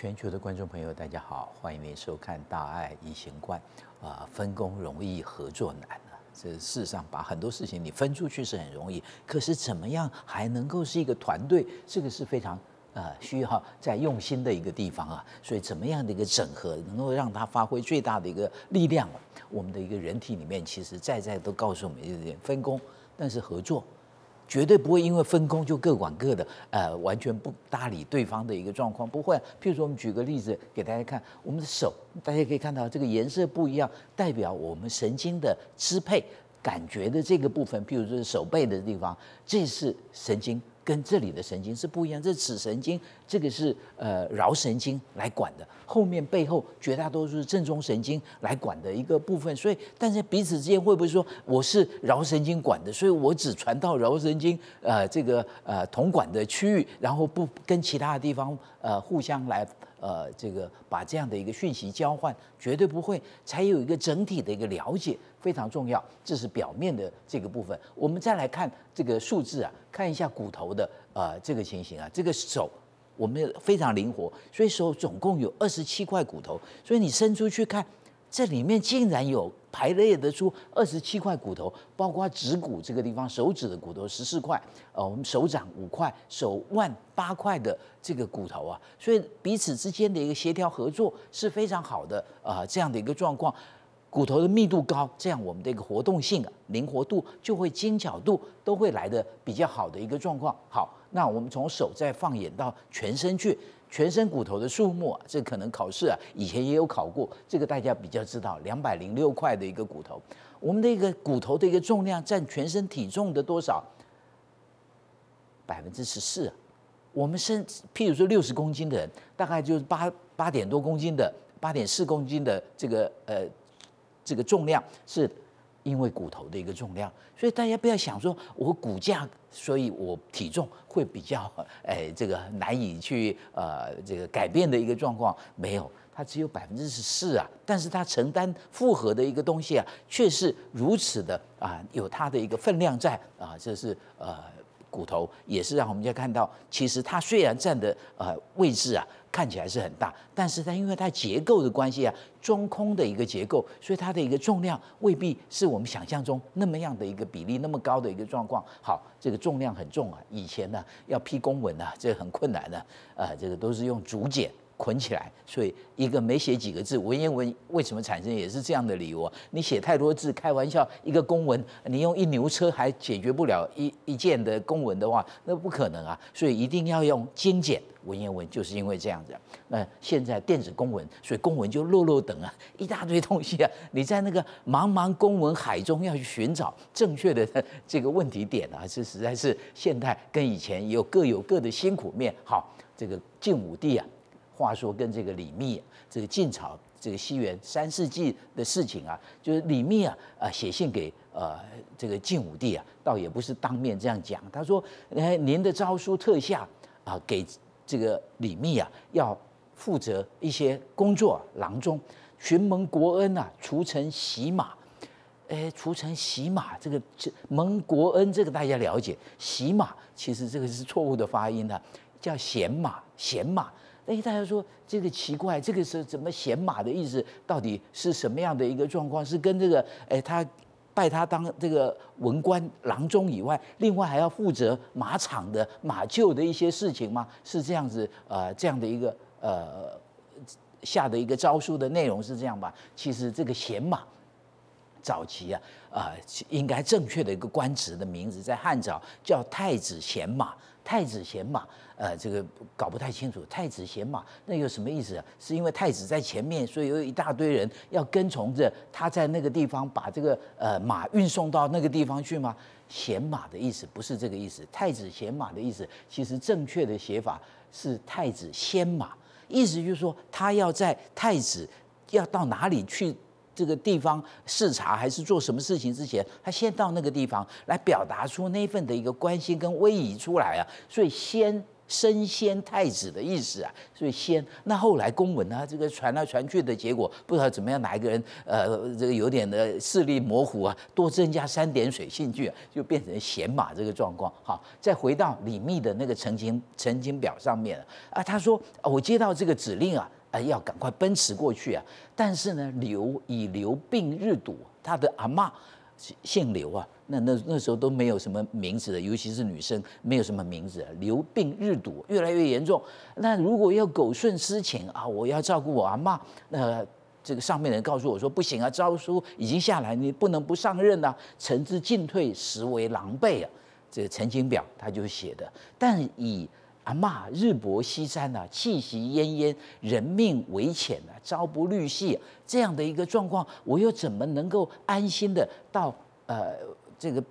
全球的观众朋友，大家好，欢迎您收看《大爱一行观》啊，分工容易合作难啊，这世上把很多事情你分出去是很容易，可是怎么样还能够是一个团队，这个是非常呃需要在用心的一个地方啊。所以怎么样的一个整合，能够让它发挥最大的一个力量？我们的一个人体里面，其实在在都告诉我们一点分工，但是合作。绝对不会因为分工就各管各的，呃，完全不搭理对方的一个状况，不会。譬如说，我们举个例子给大家看，我们的手，大家可以看到这个颜色不一样，代表我们神经的支配、感觉的这个部分。譬如说，手背的地方，这是神经。跟这里的神经是不一样，这是指神经，这个是呃桡神经来管的，后面背后绝大多数是正中神经来管的一个部分，所以，但是彼此之间会不会说我是桡神经管的，所以我只传到桡神经呃这个呃同管的区域，然后不跟其他的地方呃互相来。呃，这个把这样的一个讯息交换绝对不会，才有一个整体的一个了解，非常重要。这是表面的这个部分，我们再来看这个数字啊，看一下骨头的呃这个情形啊，这个手我们非常灵活，所以手总共有二十七块骨头，所以你伸出去看。这里面竟然有排列得出二十七块骨头，包括指骨这个地方手指的骨头十四块，呃，我们手掌五块，手腕八块的这个骨头啊，所以彼此之间的一个协调合作是非常好的啊，这样的一个状况，骨头的密度高，这样我们的一个活动性、灵活度就会精巧度都会来的比较好的一个状况。好。那我们从手再放眼到全身去，全身骨头的数目啊，这可能考试啊，以前也有考过，这个大家比较知道，两百零六块的一个骨头，我们的一个骨头的一个重量占全身体重的多少？百分之十四，我们身，譬如说六十公斤的人，大概就是八八点多公斤的，八点四公斤的这个呃这个重量是。因为骨头的一个重量，所以大家不要想说我骨架，所以我体重会比较 哎，这个难以去呃，这个改变的一个状况没有，它只有百分之十四啊，但是它承担负荷的一个东西啊，却是如此的啊，有它的一个分量在啊，这是呃。骨头也是让我们家看到，其实它虽然占的呃位置啊，看起来是很大，但是它因为它结构的关系啊，中空的一个结构，所以它的一个重量未必是我们想象中那么样的一个比例，那么高的一个状况。好，这个重量很重啊，以前呢要批公文呢，这个很困难的，啊，这个都是用竹简。捆起来，所以一个没写几个字，文言文为什么产生也是这样的理由啊？你写太多字，开玩笑，一个公文你用一牛车还解决不了一一件的公文的话，那不可能啊！所以一定要用精简文言文，就是因为这样子。那现在电子公文，所以公文就落落等啊，一大堆东西啊，你在那个茫茫公文海中要去寻找正确的这个问题点啊，是实在是现代跟以前有各有各的辛苦面。好，这个晋武帝啊。话说，跟这个李密，这个晋朝，这个西元三世纪的事情啊，就是李密啊，啊，写信给呃这个晋武帝啊，倒也不是当面这样讲，他说，哎，您的诏书特下啊，给这个李密啊，要负责一些工作，郎中，寻蒙国恩啊，除臣洗马，哎，除臣洗马，这个蒙国恩这个大家了解，洗马其实这个是错误的发音的，叫贤马，贤马。哎，大家说这个奇怪，这个是怎么选马的意思？到底是什么样的一个状况？是跟这个哎他拜他当这个文官郎中以外，另外还要负责马场的马厩的一些事情吗？是这样子？呃，这样的一个呃下的一个诏书的内容是这样吧？其实这个选马早期啊啊，应该正确的一个官职的名字，在汉朝叫太子贤马。太子贤马，呃，这个搞不太清楚。太子贤马那有什么意思啊？是因为太子在前面，所以有一大堆人要跟从着他在那个地方把这个呃马运送到那个地方去吗？贤马的意思不是这个意思。太子贤马的意思，其实正确的写法是太子先马，意思就是说他要在太子要到哪里去。这个地方视察还是做什么事情之前，他先到那个地方来表达出那份的一个关心跟威仪出来啊，所以先身先太子的意思啊，所以先。那后来公文啊，这个传来传去的结果，不知道怎么样，哪一个人呃，这个有点的视力模糊啊，多增加三点水，兴趣就变成嫌马这个状况。好，再回到李密的那个澄清澄清表上面啊，他说我接到这个指令啊。哎，要赶快奔驰过去啊！但是呢，刘以刘病日堵，他的阿妈姓刘啊。那那那时候都没有什么名字的，尤其是女生，没有什么名字。刘病日堵越来越严重。那如果要苟顺私情啊，我要照顾我阿妈。那这个上面人告诉我说，不行啊，诏书已经下来，你不能不上任啊。臣之进退，实为狼狈啊。这个陈金表他就写的，但以。阿妈日薄西山啊，气息奄奄，人命危浅啊，朝不虑夕，这样的一个状况，我又怎么能够安心的到呃这个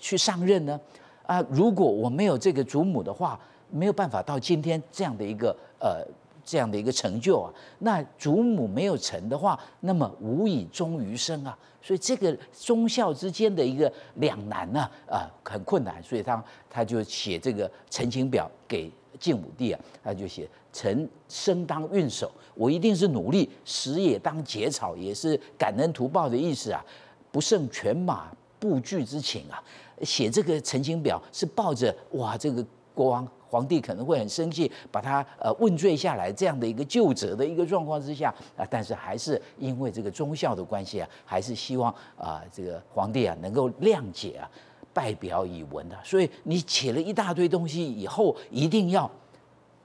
去上任呢？啊，如果我没有这个祖母的话，没有办法到今天这样的一个呃。这样的一个成就啊，那祖母没有成的话，那么无以终余生啊，所以这个忠孝之间的一个两难呢，啊，很困难，所以他他就写这个《陈情表》给晋武帝啊，他就写臣生当运首，我一定是努力；死也当结草，也是感恩图报的意思啊，不胜犬马不惧之情啊，写这个《陈情表》是抱着哇，这个国王。皇帝可能会很生气，把他呃问罪下来，这样的一个旧责的一个状况之下啊，但是还是因为这个忠孝的关系啊，还是希望啊这个皇帝啊能够谅解啊，拜表以文的。所以你写了一大堆东西以后，一定要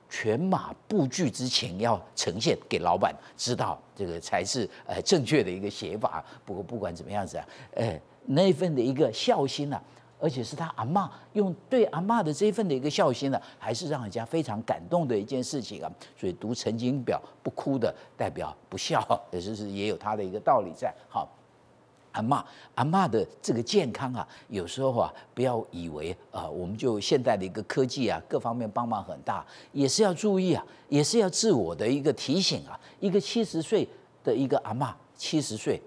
全马布局之前要呈现给老板知道，这个才是呃正确的一个写法。不过不管怎么样子啊，哎，那份的一个孝心啊，而且是他阿妈用对阿妈的这份的一个孝心呢，还是让人家非常感动的一件事情啊！所以读《陈经表》不哭的，代表不孝，也是也有他的一个道理在。好，阿妈，阿妈的这个健康啊，有时候啊，不要以为啊，我们就现代的一个科技啊，各方面帮忙很大，也是要注意啊，也是要自我的一个提醒啊。一个七十岁的一个阿妈，七十岁。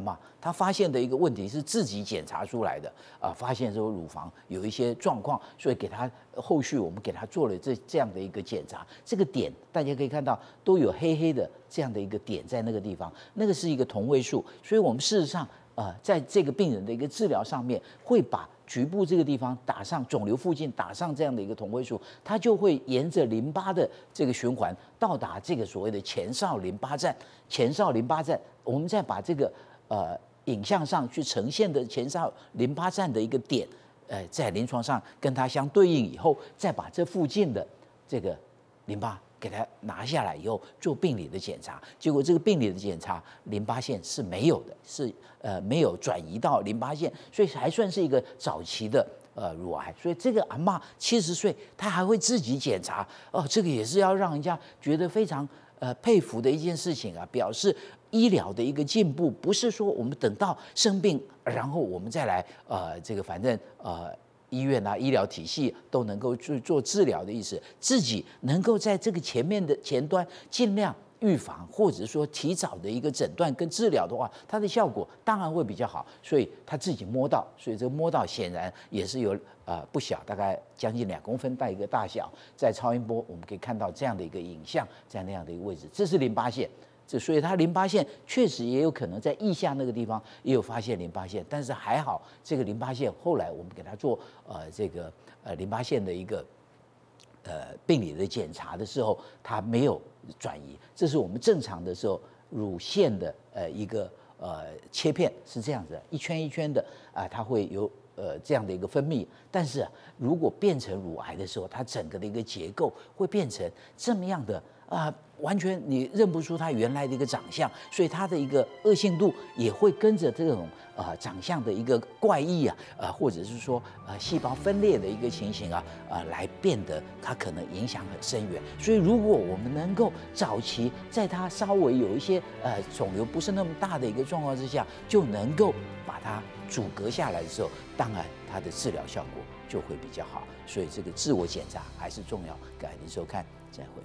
嘛，他发现的一个问题是自己检查出来的啊，发现说乳房有一些状况，所以给他后续我们给他做了这这样的一个检查。这个点大家可以看到都有黑黑的这样的一个点在那个地方，那个是一个同位素。所以我们事实上啊，在这个病人的一个治疗上面，会把局部这个地方打上肿瘤附近打上这样的一个同位素，它就会沿着淋巴的这个循环到达这个所谓的前哨淋巴站。前哨淋巴站，我们再把这个。呃，影像上去呈现的前哨淋巴站的一个点，呃，在临床上跟它相对应以后，再把这附近的这个淋巴给它拿下来以后做病理的检查，结果这个病理的检查淋巴线是没有的，是呃没有转移到淋巴线，所以还算是一个早期的呃乳癌。所以这个阿妈七十岁，她还会自己检查，哦，这个也是要让人家觉得非常。呃，佩服的一件事情啊，表示医疗的一个进步，不是说我们等到生病，然后我们再来，呃，这个反正呃，医院啊，医疗体系都能够去做治疗的意思，自己能够在这个前面的前端尽量。预防或者说提早的一个诊断跟治疗的话，它的效果当然会比较好。所以他自己摸到，所以这摸到显然也是有呃不小，大概将近两公分带一个大小，在超音波我们可以看到这样的一个影像，在那样的一个位置，这是淋巴腺。这所以它淋巴腺确实也有可能在腋下那个地方也有发现淋巴腺，但是还好，这个淋巴腺后来我们给他做呃这个呃淋巴腺的一个。呃，病理的检查的时候，它没有转移，这是我们正常的时候乳腺的呃一个呃切片是这样子，一圈一圈的啊，它会有呃这样的一个分泌，但是如果变成乳癌的时候，它整个的一个结构会变成这么样的。啊，完全你认不出他原来的一个长相，所以他的一个恶性度也会跟着这种呃长相的一个怪异啊，呃，或者是说呃细胞分裂的一个情形啊，呃，来变得它可能影响很深远。所以如果我们能够早期在它稍微有一些呃肿瘤不是那么大的一个状况之下，就能够把它阻隔下来的时候，当然它的治疗效果就会比较好。所以这个自我检查还是重要。感谢您收看，再会。